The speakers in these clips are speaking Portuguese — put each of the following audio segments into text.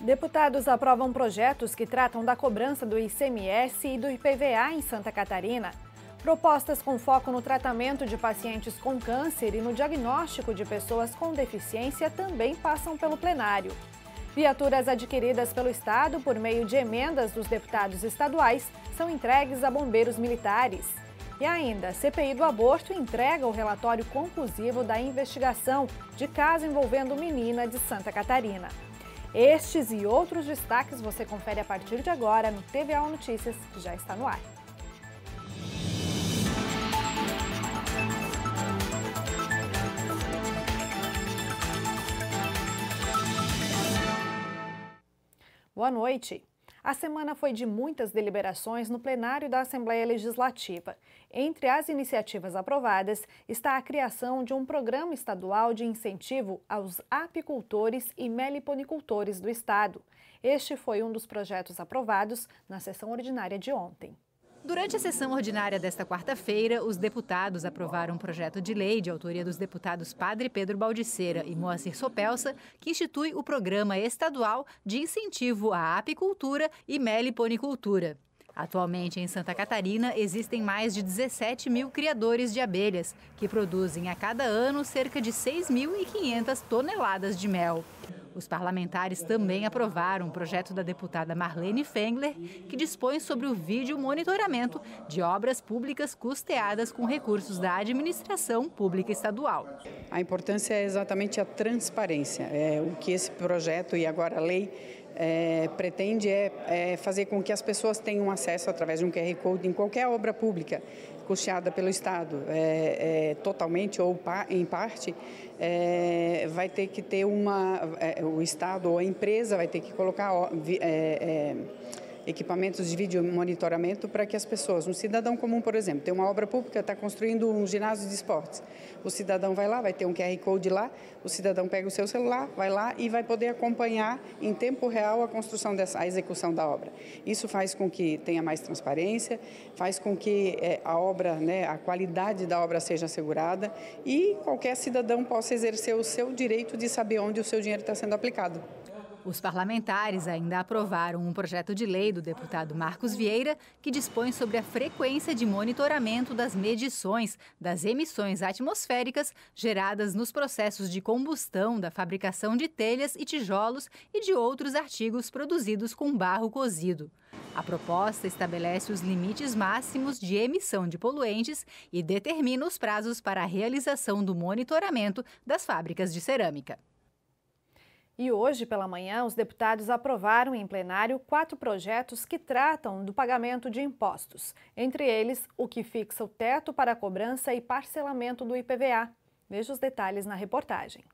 Deputados aprovam projetos que tratam da cobrança do ICMS e do IPVA em Santa Catarina. Propostas com foco no tratamento de pacientes com câncer e no diagnóstico de pessoas com deficiência também passam pelo plenário. Viaturas adquiridas pelo Estado por meio de emendas dos deputados estaduais são entregues a bombeiros militares. E ainda, CPI do aborto entrega o relatório conclusivo da investigação de caso envolvendo menina de Santa Catarina. Estes e outros destaques você confere a partir de agora no TVA Notícias, que já está no ar. Boa noite. A semana foi de muitas deliberações no plenário da Assembleia Legislativa. Entre as iniciativas aprovadas está a criação de um programa estadual de incentivo aos apicultores e meliponicultores do Estado. Este foi um dos projetos aprovados na sessão ordinária de ontem. Durante a sessão ordinária desta quarta-feira, os deputados aprovaram um projeto de lei de autoria dos deputados Padre Pedro Baldiceira e Moacir Sopelsa, que institui o Programa Estadual de Incentivo à Apicultura e Meliponicultura. Atualmente, em Santa Catarina, existem mais de 17 mil criadores de abelhas, que produzem a cada ano cerca de 6.500 toneladas de mel. Os parlamentares também aprovaram um projeto da deputada Marlene Fengler, que dispõe sobre o vídeo monitoramento de obras públicas custeadas com recursos da administração pública estadual. A importância é exatamente a transparência. É o que esse projeto e agora a lei é, pretende é, é, fazer com que as pessoas tenham acesso através de um QR Code em qualquer obra pública custeada pelo Estado, é, é totalmente ou pa, em parte, é, vai ter que ter uma. É, o Estado ou a empresa vai ter que colocar. É, é equipamentos de vídeo monitoramento para que as pessoas, um cidadão comum, por exemplo, tem uma obra pública, está construindo um ginásio de esportes. O cidadão vai lá, vai ter um QR Code lá, o cidadão pega o seu celular, vai lá e vai poder acompanhar em tempo real a construção dessa, a execução da obra. Isso faz com que tenha mais transparência, faz com que é, a obra, né, a qualidade da obra seja assegurada e qualquer cidadão possa exercer o seu direito de saber onde o seu dinheiro está sendo aplicado. Os parlamentares ainda aprovaram um projeto de lei do deputado Marcos Vieira que dispõe sobre a frequência de monitoramento das medições das emissões atmosféricas geradas nos processos de combustão da fabricação de telhas e tijolos e de outros artigos produzidos com barro cozido. A proposta estabelece os limites máximos de emissão de poluentes e determina os prazos para a realização do monitoramento das fábricas de cerâmica. E hoje pela manhã, os deputados aprovaram em plenário quatro projetos que tratam do pagamento de impostos, entre eles o que fixa o teto para a cobrança e parcelamento do IPVA. Veja os detalhes na reportagem.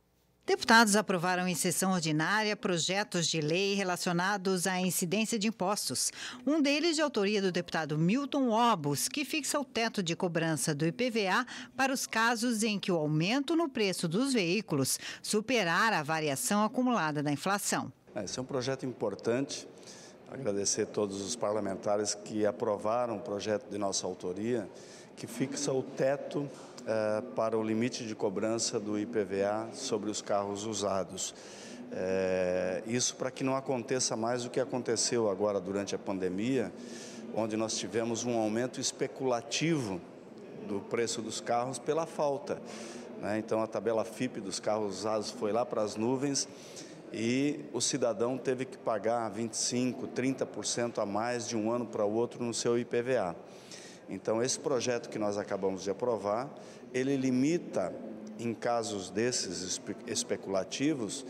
Deputados aprovaram em sessão ordinária projetos de lei relacionados à incidência de impostos. Um deles de autoria do deputado Milton Obos, que fixa o teto de cobrança do IPVA para os casos em que o aumento no preço dos veículos superar a variação acumulada da inflação. É, esse é um projeto importante. Agradecer a todos os parlamentares que aprovaram o um projeto de nossa autoria, que fixa o teto eh, para o limite de cobrança do IPVA sobre os carros usados. É, isso para que não aconteça mais o que aconteceu agora durante a pandemia, onde nós tivemos um aumento especulativo do preço dos carros pela falta. Né? Então a tabela FIP dos carros usados foi lá para as nuvens e o cidadão teve que pagar 25%, 30% a mais de um ano para o outro no seu IPVA. Então, esse projeto que nós acabamos de aprovar, ele limita, em casos desses espe especulativos,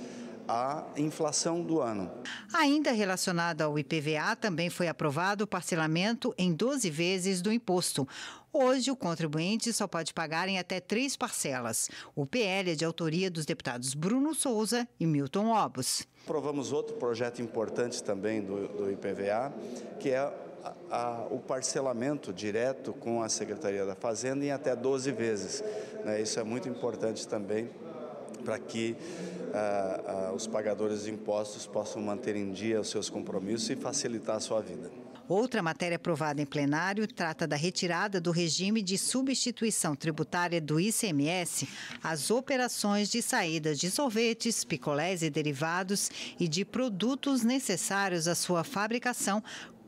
a inflação do ano. Ainda relacionado ao IPVA, também foi aprovado o parcelamento em 12 vezes do imposto. Hoje, o contribuinte só pode pagar em até três parcelas. O PL é de autoria dos deputados Bruno Souza e Milton Obos. Aprovamos outro projeto importante também do, do IPVA, que é a, o parcelamento direto com a Secretaria da Fazenda em até 12 vezes. Né? Isso é muito importante também para que os pagadores de impostos possam manter em dia os seus compromissos e facilitar a sua vida. Outra matéria aprovada em plenário trata da retirada do regime de substituição tributária do ICMS às operações de saída de sorvetes, picolés e derivados e de produtos necessários à sua fabricação,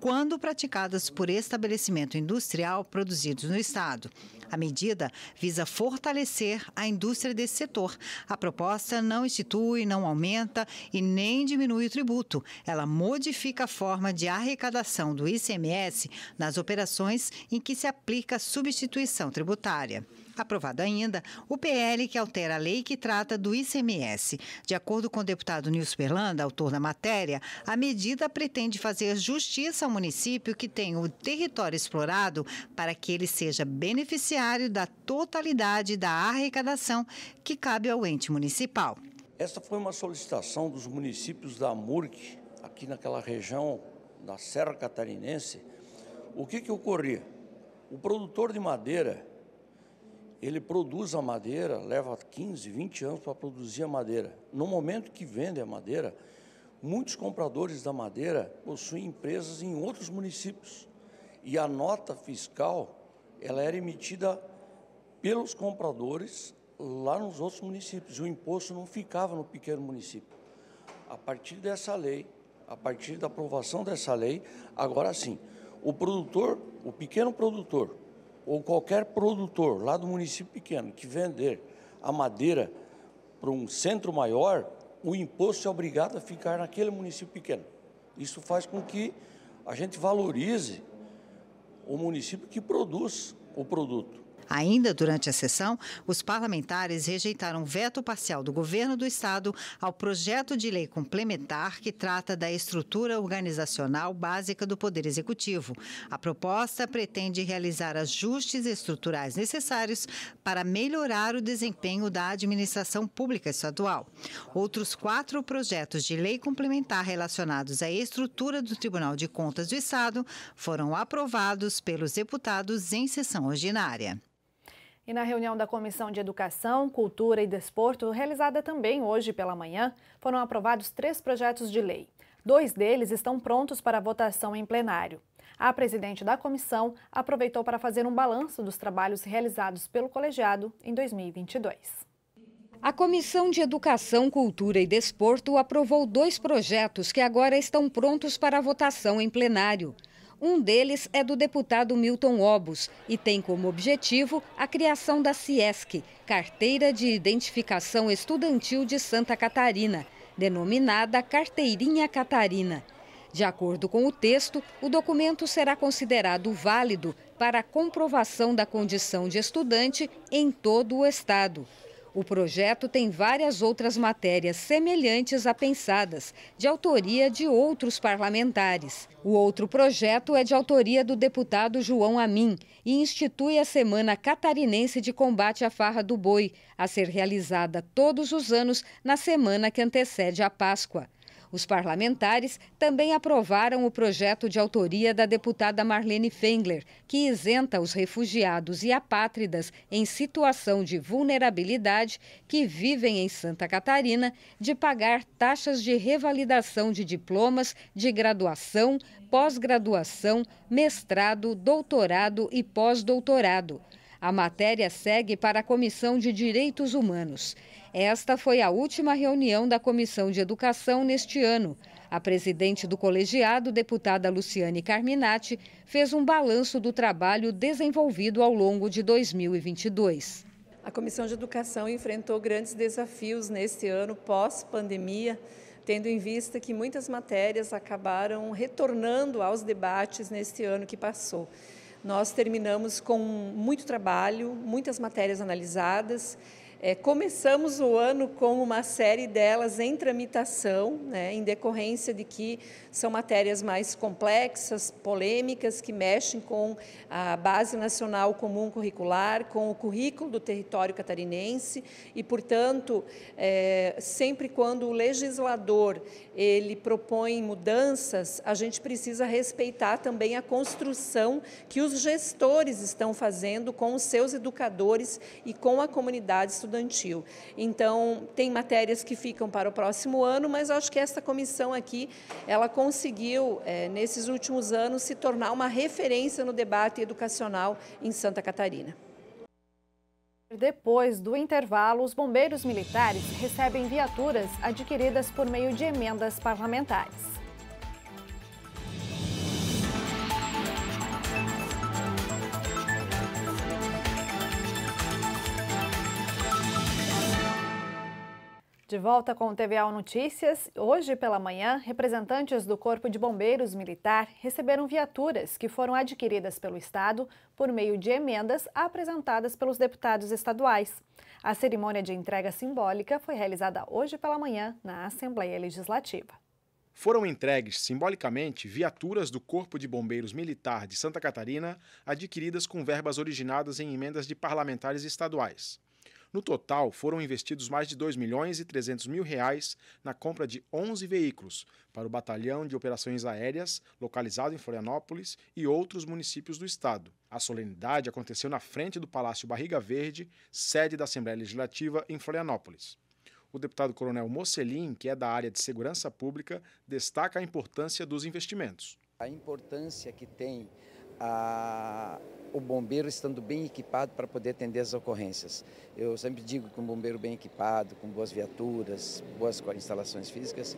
quando praticadas por estabelecimento industrial produzidos no Estado. A medida visa fortalecer a indústria desse setor. A proposta não institui, não aumenta e nem diminui o tributo. Ela modifica a forma de arrecadação do ICMS nas operações em que se aplica a substituição tributária aprovado ainda o PL que altera a lei que trata do ICMS. De acordo com o deputado Nilson Berlanda, autor da matéria, a medida pretende fazer justiça ao município que tem o território explorado para que ele seja beneficiário da totalidade da arrecadação que cabe ao ente municipal. Esta foi uma solicitação dos municípios da AMURC, aqui naquela região da Serra Catarinense. O que, que ocorria? O produtor de madeira ele produz a madeira, leva 15, 20 anos para produzir a madeira. No momento que vende a madeira, muitos compradores da madeira possuem empresas em outros municípios. E a nota fiscal, ela era emitida pelos compradores lá nos outros municípios. O imposto não ficava no pequeno município. A partir dessa lei, a partir da aprovação dessa lei, agora sim, o produtor, o pequeno produtor, ou qualquer produtor lá do município pequeno que vender a madeira para um centro maior, o imposto é obrigado a ficar naquele município pequeno. Isso faz com que a gente valorize o município que produz o produto. Ainda durante a sessão, os parlamentares rejeitaram o veto parcial do governo do estado ao projeto de lei complementar que trata da estrutura organizacional básica do Poder Executivo. A proposta pretende realizar ajustes estruturais necessários para melhorar o desempenho da administração pública estadual. Outros quatro projetos de lei complementar relacionados à estrutura do Tribunal de Contas do Estado foram aprovados pelos deputados em sessão ordinária. E na reunião da Comissão de Educação, Cultura e Desporto, realizada também hoje pela manhã, foram aprovados três projetos de lei. Dois deles estão prontos para votação em plenário. A presidente da comissão aproveitou para fazer um balanço dos trabalhos realizados pelo colegiado em 2022. A Comissão de Educação, Cultura e Desporto aprovou dois projetos que agora estão prontos para votação em plenário. Um deles é do deputado Milton Obos e tem como objetivo a criação da CIESC, Carteira de Identificação Estudantil de Santa Catarina, denominada Carteirinha Catarina. De acordo com o texto, o documento será considerado válido para a comprovação da condição de estudante em todo o estado. O projeto tem várias outras matérias semelhantes a pensadas, de autoria de outros parlamentares. O outro projeto é de autoria do deputado João Amin e institui a Semana Catarinense de Combate à Farra do Boi, a ser realizada todos os anos na semana que antecede a Páscoa. Os parlamentares também aprovaram o projeto de autoria da deputada Marlene Fengler, que isenta os refugiados e apátridas em situação de vulnerabilidade que vivem em Santa Catarina de pagar taxas de revalidação de diplomas de graduação, pós-graduação, mestrado, doutorado e pós-doutorado. A matéria segue para a Comissão de Direitos Humanos. Esta foi a última reunião da Comissão de Educação neste ano. A presidente do colegiado, deputada Luciane Carminati, fez um balanço do trabalho desenvolvido ao longo de 2022. A Comissão de Educação enfrentou grandes desafios neste ano pós-pandemia, tendo em vista que muitas matérias acabaram retornando aos debates neste ano que passou. Nós terminamos com muito trabalho, muitas matérias analisadas é, começamos o ano com uma série delas em tramitação, né, em decorrência de que são matérias mais complexas, polêmicas, que mexem com a Base Nacional Comum Curricular, com o currículo do território catarinense e, portanto, é, sempre quando o legislador ele propõe mudanças, a gente precisa respeitar também a construção que os gestores estão fazendo com os seus educadores e com a comunidade estudantil. Então, tem matérias que ficam para o próximo ano, mas acho que essa comissão aqui, ela conseguiu, é, nesses últimos anos, se tornar uma referência no debate educacional em Santa Catarina. Depois do intervalo, os bombeiros militares recebem viaturas adquiridas por meio de emendas parlamentares. De volta com o TVA Notícias, hoje pela manhã, representantes do Corpo de Bombeiros Militar receberam viaturas que foram adquiridas pelo Estado por meio de emendas apresentadas pelos deputados estaduais. A cerimônia de entrega simbólica foi realizada hoje pela manhã na Assembleia Legislativa. Foram entregues simbolicamente viaturas do Corpo de Bombeiros Militar de Santa Catarina, adquiridas com verbas originadas em emendas de parlamentares estaduais. No total, foram investidos mais de 2 milhões e 300 mil reais na compra de 11 veículos para o Batalhão de Operações Aéreas, localizado em Florianópolis e outros municípios do estado. A solenidade aconteceu na frente do Palácio Barriga Verde, sede da Assembleia Legislativa em Florianópolis o deputado Coronel Mocelin, que é da área de segurança pública, destaca a importância dos investimentos. A importância que tem a, o bombeiro estando bem equipado para poder atender as ocorrências. Eu sempre digo que um bombeiro bem equipado, com boas viaturas, boas instalações físicas,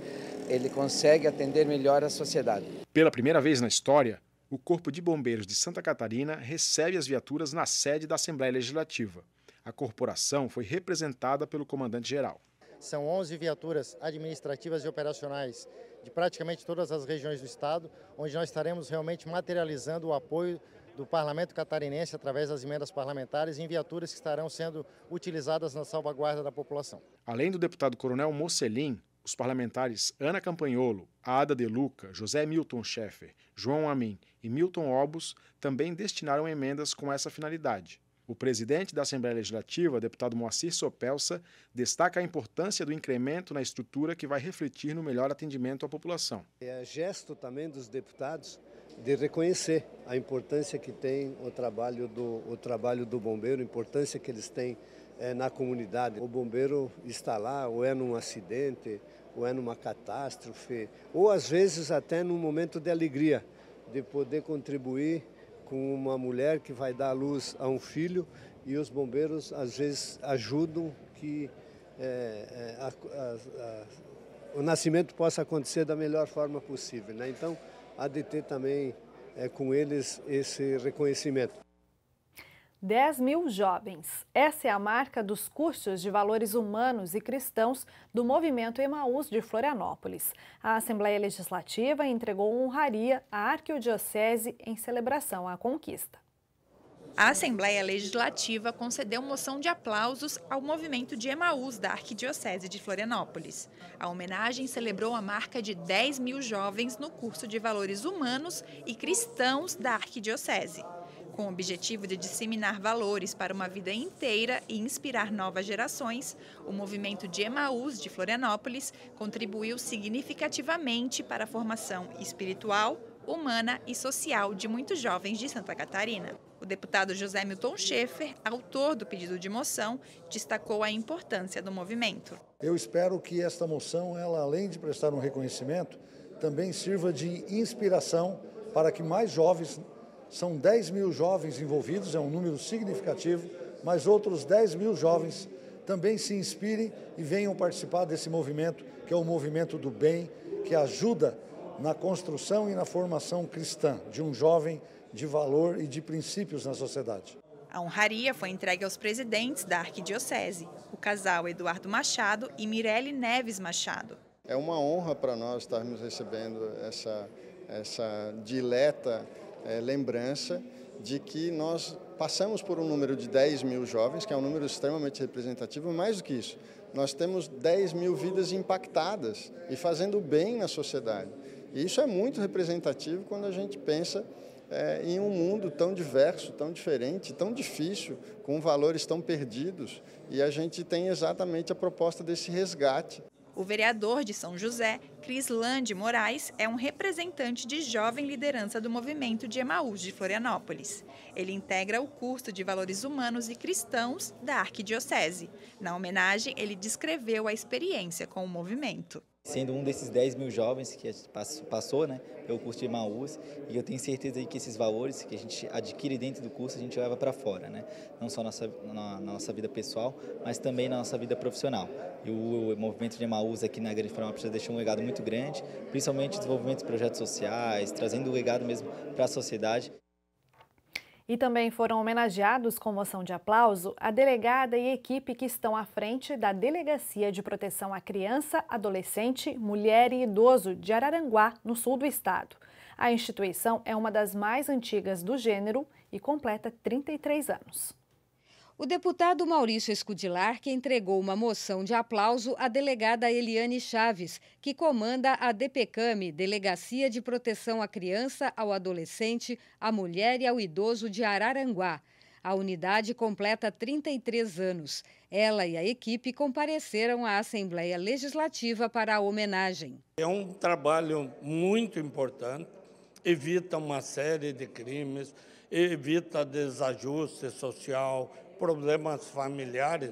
ele consegue atender melhor a sociedade. Pela primeira vez na história, o Corpo de Bombeiros de Santa Catarina recebe as viaturas na sede da Assembleia Legislativa. A corporação foi representada pelo comandante-geral. São 11 viaturas administrativas e operacionais de praticamente todas as regiões do Estado, onde nós estaremos realmente materializando o apoio do Parlamento Catarinense através das emendas parlamentares em viaturas que estarão sendo utilizadas na salvaguarda da população. Além do deputado Coronel Mocelin, os parlamentares Ana Campanholo, Ada De Luca, José Milton Schaeffer, João Amin e Milton Obos também destinaram emendas com essa finalidade. O presidente da Assembleia Legislativa, deputado Moacir Sopelsa, destaca a importância do incremento na estrutura que vai refletir no melhor atendimento à população. É gesto também dos deputados de reconhecer a importância que tem o trabalho do, o trabalho do bombeiro, a importância que eles têm é, na comunidade. O bombeiro está lá, ou é num acidente, ou é numa catástrofe, ou às vezes até num momento de alegria, de poder contribuir com uma mulher que vai dar à luz a um filho e os bombeiros às vezes ajudam que é, é a, a, a, o nascimento possa acontecer da melhor forma possível. Né? Então, há de ter também é, com eles esse reconhecimento. 10 mil jovens. Essa é a marca dos cursos de valores humanos e cristãos do movimento Emaús de Florianópolis. A Assembleia Legislativa entregou honraria à Arquidiocese em celebração à conquista. A Assembleia Legislativa concedeu moção de aplausos ao movimento de Emaús da Arquidiocese de Florianópolis. A homenagem celebrou a marca de 10 mil jovens no curso de valores humanos e cristãos da Arquidiocese com o objetivo de disseminar valores para uma vida inteira e inspirar novas gerações, o movimento de Emaús de Florianópolis contribuiu significativamente para a formação espiritual, humana e social de muitos jovens de Santa Catarina. O deputado José Milton Schaefer, autor do pedido de moção, destacou a importância do movimento. Eu espero que esta moção, ela além de prestar um reconhecimento, também sirva de inspiração para que mais jovens são 10 mil jovens envolvidos, é um número significativo, mas outros 10 mil jovens também se inspirem e venham participar desse movimento, que é o movimento do bem, que ajuda na construção e na formação cristã de um jovem de valor e de princípios na sociedade. A honraria foi entregue aos presidentes da arquidiocese, o casal Eduardo Machado e Mirelle Neves Machado. É uma honra para nós estarmos recebendo essa, essa dileta é, lembrança de que nós passamos por um número de 10 mil jovens, que é um número extremamente representativo, mais do que isso. Nós temos 10 mil vidas impactadas e fazendo bem na sociedade. E isso é muito representativo quando a gente pensa é, em um mundo tão diverso, tão diferente, tão difícil, com valores tão perdidos. E a gente tem exatamente a proposta desse resgate. O vereador de São José, Cris Lande Moraes, é um representante de jovem liderança do movimento de Emaús de Florianópolis. Ele integra o curso de Valores Humanos e Cristãos da Arquidiocese. Na homenagem, ele descreveu a experiência com o movimento. Sendo um desses 10 mil jovens que passou né, pelo curso de Maús, e eu tenho certeza que esses valores que a gente adquire dentro do curso, a gente leva para fora, né? não só nossa, na, na, nossa vida pessoal, mas também na nossa vida profissional. E o, o movimento de Maús aqui na Grande Florianópolis deixou um legado muito grande, principalmente desenvolvimento de projetos sociais, trazendo o legado mesmo para a sociedade. E também foram homenageados com moção de aplauso a delegada e equipe que estão à frente da Delegacia de Proteção à Criança, Adolescente, Mulher e Idoso de Araranguá, no sul do estado. A instituição é uma das mais antigas do gênero e completa 33 anos. O deputado Maurício Escudilar que entregou uma moção de aplauso à delegada Eliane Chaves, que comanda a DPCAME, Delegacia de Proteção à Criança, ao Adolescente, à Mulher e ao Idoso de Araranguá. A unidade completa 33 anos. Ela e a equipe compareceram à Assembleia Legislativa para a homenagem. É um trabalho muito importante, evita uma série de crimes, evita desajuste social, problemas familiares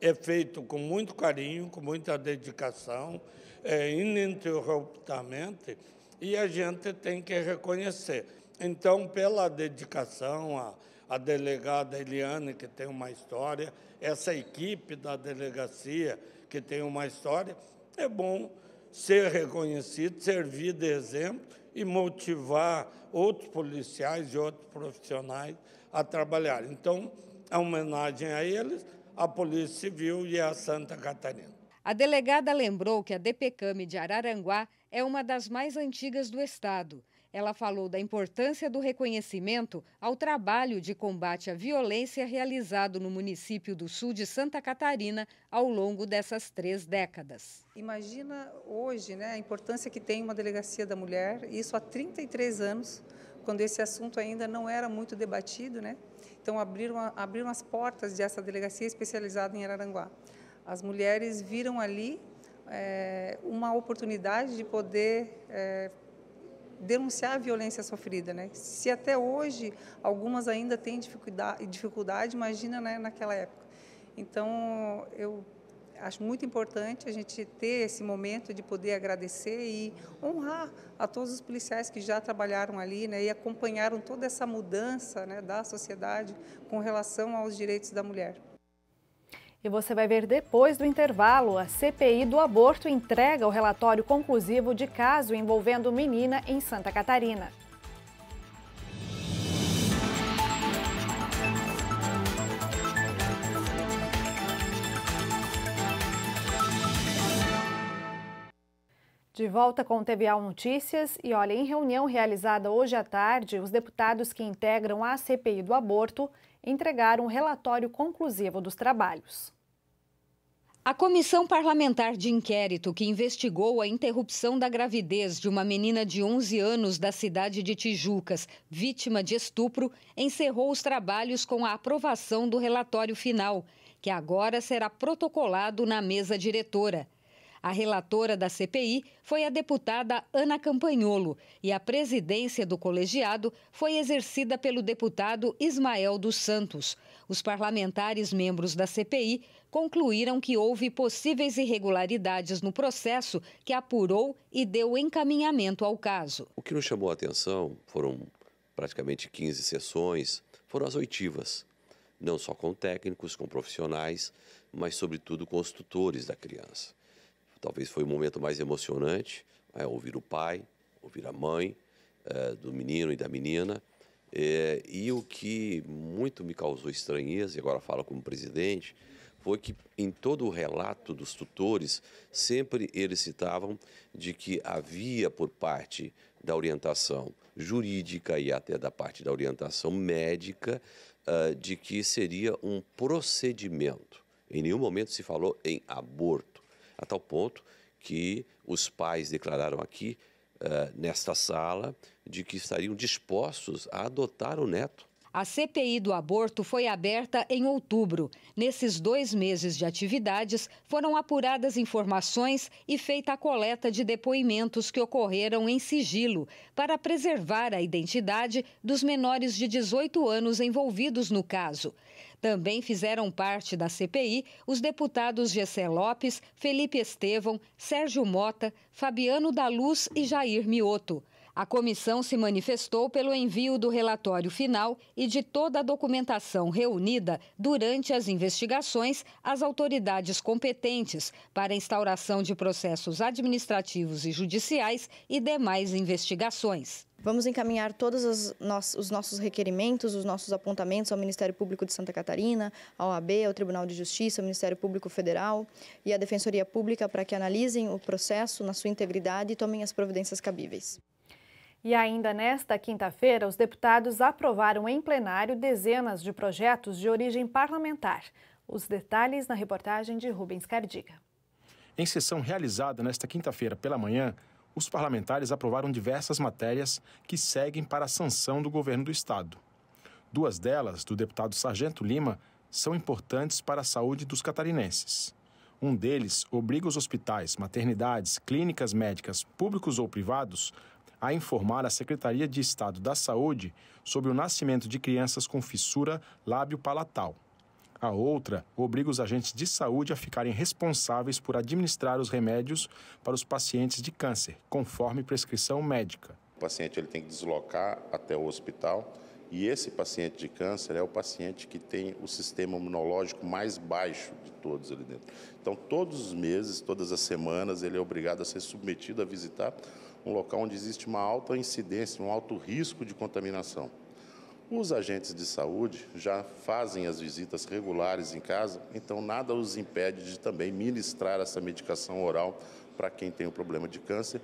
é feito com muito carinho, com muita dedicação, é, ininterruptamente, e a gente tem que reconhecer. Então, pela dedicação, a, a delegada Eliane, que tem uma história, essa equipe da delegacia, que tem uma história, é bom ser reconhecido, servir de exemplo e motivar outros policiais e outros profissionais a trabalhar. Então, a homenagem a eles, a Polícia Civil e a Santa Catarina. A delegada lembrou que a DPCAM de Araranguá é uma das mais antigas do Estado. Ela falou da importância do reconhecimento ao trabalho de combate à violência realizado no município do sul de Santa Catarina ao longo dessas três décadas. Imagina hoje né, a importância que tem uma delegacia da mulher, isso há 33 anos, quando esse assunto ainda não era muito debatido, né? Então, abriram, abriram as portas dessa delegacia especializada em Araranguá. As mulheres viram ali é, uma oportunidade de poder é, denunciar a violência sofrida. Né? Se até hoje algumas ainda têm dificuldade, dificuldade imagina né, naquela época. Então, eu acho muito importante a gente ter esse momento de poder agradecer e honrar a todos os policiais que já trabalharam ali né, e acompanharam toda essa mudança né, da sociedade com relação aos direitos da mulher. E você vai ver depois do intervalo, a CPI do aborto entrega o relatório conclusivo de caso envolvendo menina em Santa Catarina. De volta com o TVAL Notícias e olha, em reunião realizada hoje à tarde, os deputados que integram a CPI do aborto entregaram um relatório conclusivo dos trabalhos. A comissão parlamentar de inquérito que investigou a interrupção da gravidez de uma menina de 11 anos da cidade de Tijucas, vítima de estupro, encerrou os trabalhos com a aprovação do relatório final, que agora será protocolado na mesa diretora. A relatora da CPI foi a deputada Ana Campanholo e a presidência do colegiado foi exercida pelo deputado Ismael dos Santos. Os parlamentares membros da CPI concluíram que houve possíveis irregularidades no processo que apurou e deu encaminhamento ao caso. O que nos chamou a atenção foram praticamente 15 sessões, foram as oitivas não só com técnicos, com profissionais, mas sobretudo com os tutores da criança talvez foi o momento mais emocionante, é, ouvir o pai, ouvir a mãe é, do menino e da menina. É, e o que muito me causou estranheza, e agora falo como presidente, foi que em todo o relato dos tutores, sempre eles citavam de que havia por parte da orientação jurídica e até da parte da orientação médica, uh, de que seria um procedimento. Em nenhum momento se falou em aborto a tal ponto que os pais declararam aqui, uh, nesta sala, de que estariam dispostos a adotar o neto. A CPI do aborto foi aberta em outubro. Nesses dois meses de atividades, foram apuradas informações e feita a coleta de depoimentos que ocorreram em sigilo, para preservar a identidade dos menores de 18 anos envolvidos no caso. Também fizeram parte da CPI os deputados Gessé Lopes, Felipe Estevão, Sérgio Mota, Fabiano da Luz e Jair Mioto. A comissão se manifestou pelo envio do relatório final e de toda a documentação reunida durante as investigações às autoridades competentes para instauração de processos administrativos e judiciais e demais investigações. Vamos encaminhar todos os nossos requerimentos, os nossos apontamentos ao Ministério Público de Santa Catarina, ao AB, ao Tribunal de Justiça, ao Ministério Público Federal e à Defensoria Pública para que analisem o processo na sua integridade e tomem as providências cabíveis. E ainda nesta quinta-feira, os deputados aprovaram em plenário dezenas de projetos de origem parlamentar. Os detalhes na reportagem de Rubens Cardiga. Em sessão realizada nesta quinta-feira pela manhã, os parlamentares aprovaram diversas matérias que seguem para a sanção do governo do Estado. Duas delas, do deputado Sargento Lima, são importantes para a saúde dos catarinenses. Um deles obriga os hospitais, maternidades, clínicas médicas, públicos ou privados, a informar a Secretaria de Estado da Saúde sobre o nascimento de crianças com fissura lábio-palatal a outra obriga os agentes de saúde a ficarem responsáveis por administrar os remédios para os pacientes de câncer, conforme prescrição médica. O paciente ele tem que deslocar até o hospital e esse paciente de câncer é o paciente que tem o sistema imunológico mais baixo de todos ali dentro. Então, todos os meses, todas as semanas, ele é obrigado a ser submetido a visitar um local onde existe uma alta incidência, um alto risco de contaminação. Os agentes de saúde já fazem as visitas regulares em casa, então nada os impede de também ministrar essa medicação oral para quem tem o um problema de câncer,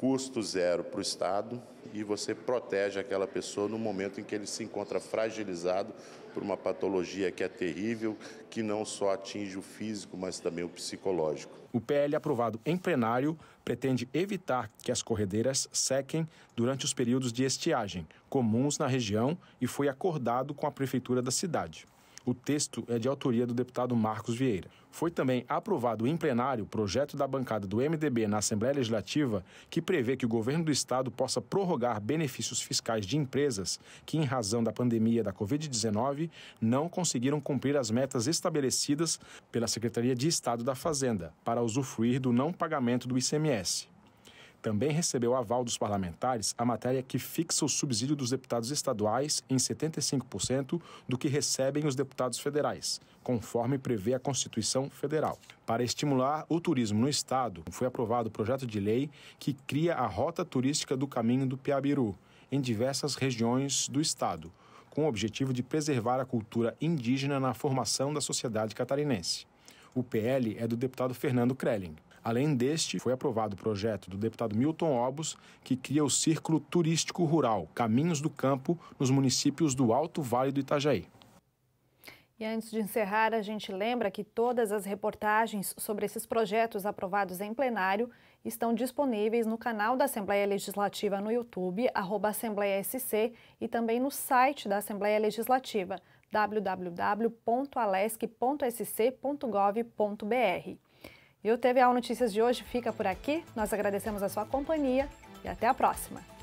custo zero para o Estado e você protege aquela pessoa no momento em que ele se encontra fragilizado por uma patologia que é terrível, que não só atinge o físico, mas também o psicológico. O PL aprovado em plenário pretende evitar que as corredeiras sequem durante os períodos de estiagem, comuns na região, e foi acordado com a prefeitura da cidade. O texto é de autoria do deputado Marcos Vieira. Foi também aprovado em plenário o projeto da bancada do MDB na Assembleia Legislativa que prevê que o governo do estado possa prorrogar benefícios fiscais de empresas que, em razão da pandemia da Covid-19, não conseguiram cumprir as metas estabelecidas pela Secretaria de Estado da Fazenda para usufruir do não pagamento do ICMS. Também recebeu aval dos parlamentares a matéria que fixa o subsídio dos deputados estaduais em 75% do que recebem os deputados federais, conforme prevê a Constituição Federal. Para estimular o turismo no estado, foi aprovado o projeto de lei que cria a rota turística do Caminho do Piabiru em diversas regiões do estado, com o objetivo de preservar a cultura indígena na formação da sociedade catarinense. O PL é do deputado Fernando Krelling. Além deste, foi aprovado o projeto do deputado Milton Obos, que cria o Círculo Turístico Rural Caminhos do Campo nos municípios do Alto Vale do Itajaí. E antes de encerrar, a gente lembra que todas as reportagens sobre esses projetos aprovados em plenário estão disponíveis no canal da Assembleia Legislativa no YouTube, arroba Assembleia SC, e também no site da Assembleia Legislativa, www.alesc.sc.gov.br. E o TVA Notícias de hoje fica por aqui. Nós agradecemos a sua companhia e até a próxima.